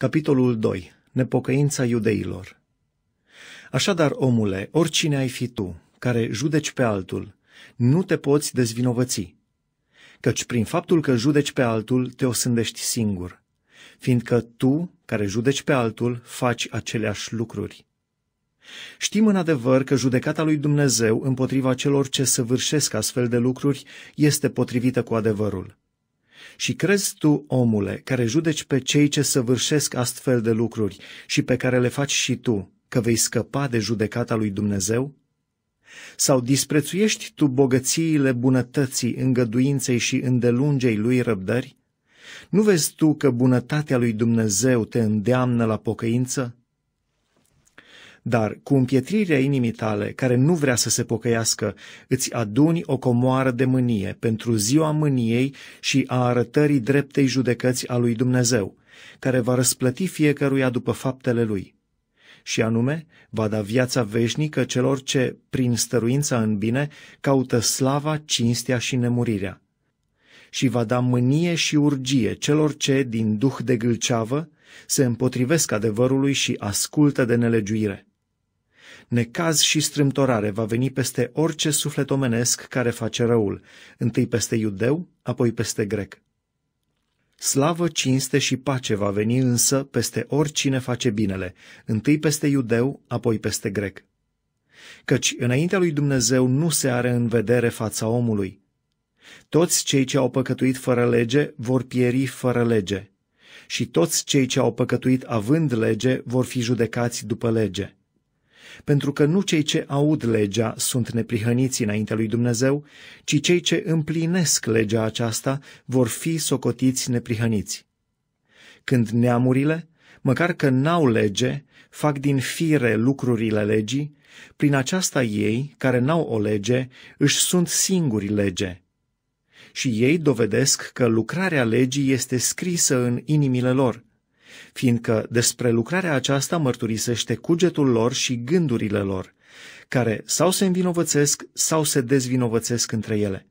Capitolul 2. Nepocăința iudeilor Așadar, omule, oricine ai fi tu, care judeci pe altul, nu te poți dezvinovăți, căci prin faptul că judeci pe altul te osândești singur, fiindcă tu, care judeci pe altul, faci aceleași lucruri. Știm în adevăr că judecata lui Dumnezeu împotriva celor ce săvârșesc astfel de lucruri este potrivită cu adevărul și crezi tu, omule, care judeci pe cei ce săvârșesc astfel de lucruri și pe care le faci și tu, că vei scăpa de judecata lui Dumnezeu? Sau disprețuiești tu bogățiile bunătății, îngăduinței și îndelungei lui răbdări? Nu vezi tu că bunătatea lui Dumnezeu te îndeamnă la pocăință? Dar cu împietrirea inimii tale, care nu vrea să se pocăiască, îți aduni o comoară de mânie pentru ziua mâniei și a arătării dreptei judecăți a lui Dumnezeu, care va răsplăti fiecăruia după faptele lui. Și anume, va da viața veșnică celor ce, prin stăruința în bine, caută slava, cinstea și nemurirea și va da mânie și urgie celor ce, din duh de gâlceavă, se împotrivesc adevărului și ascultă de nelegiuire. Necaz și strâmtorare va veni peste orice suflet omenesc care face răul, întâi peste iudeu, apoi peste grec. Slavă, cinste și pace va veni însă peste oricine face binele, întâi peste iudeu, apoi peste grec. Căci înaintea lui Dumnezeu nu se are în vedere fața omului. Toți cei ce au păcătuit fără lege vor pieri fără lege și toți cei ce au păcătuit având lege vor fi judecați după lege pentru că nu cei ce aud legea sunt neprihăniți înaintea lui Dumnezeu, ci cei ce împlinesc legea aceasta vor fi socotiți neprihăniți. Când neamurile, măcar că n-au lege, fac din fire lucrurile legii, prin aceasta ei, care n-au o lege, își sunt singuri lege. Și ei dovedesc că lucrarea legii este scrisă în inimile lor, fiindcă despre lucrarea aceasta mărturisește cugetul lor și gândurile lor, care sau se învinovățesc sau se dezvinovățesc între ele.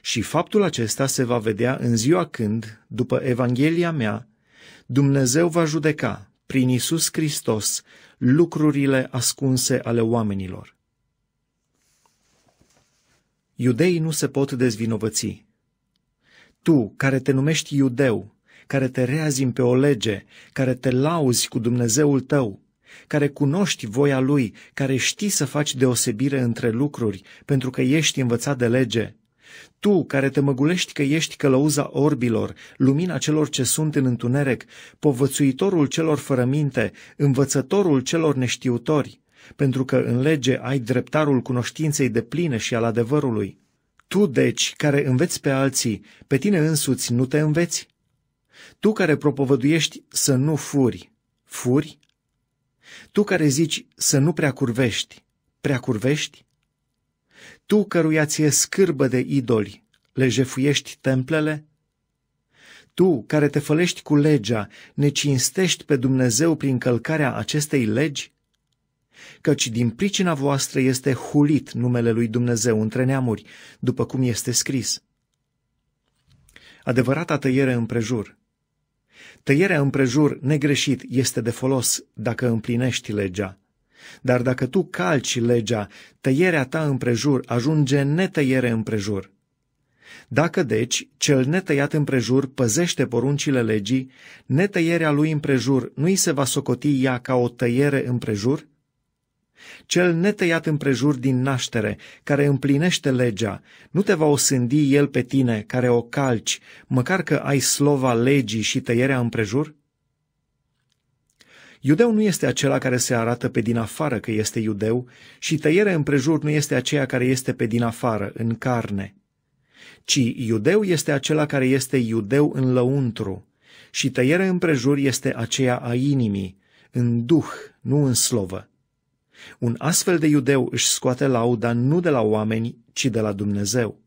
Și faptul acesta se va vedea în ziua când, după Evanghelia mea, Dumnezeu va judeca, prin Isus Hristos, lucrurile ascunse ale oamenilor. Iudeii nu se pot dezvinovăți. Tu, care te numești iudeu care te reazim pe o lege, care te lauzi cu Dumnezeul tău, care cunoști voia Lui, care știi să faci deosebire între lucruri, pentru că ești învățat de lege. Tu, care te măgulești că ești călăuza orbilor, lumina celor ce sunt în întuneric, povățuitorul celor fără minte, învățătorul celor neștiutori, pentru că în lege ai dreptarul cunoștinței de pline și al adevărului. Tu, deci, care înveți pe alții, pe tine însuți nu te înveți? Tu care propovăduiești să nu furi, furi? Tu care zici să nu prea curvești, prea curvești? Tu căruia ți-e scârbă de idoli, le jefuiești templele? Tu care te fălești cu legea, ne cinstești pe Dumnezeu prin călcarea acestei legi? Căci din pricina voastră este hulit numele lui Dumnezeu între neamuri, după cum este scris. Adevărata tăiere împrejur – Tăierea împrejur negreșit este de folos dacă împlinești legea. Dar dacă tu calci legea, tăierea ta împrejur ajunge netăiere împrejur. Dacă deci cel netăiat împrejur păzește poruncile legii, netăierea lui împrejur nu i se va socoti ea ca o tăiere împrejur? Cel netăiat împrejur din naștere, care împlinește legea, nu te va osândi el pe tine, care o calci, măcar că ai slova legii și tăierea împrejur? Iudeu nu este acela care se arată pe din afară că este iudeu și tăierea împrejur nu este aceea care este pe din afară, în carne, ci iudeu este acela care este iudeu în lăuntru și tăierea împrejur este aceea a inimii, în duh, nu în slovă. Un astfel de iudeu își scoate lauda nu de la oameni, ci de la Dumnezeu.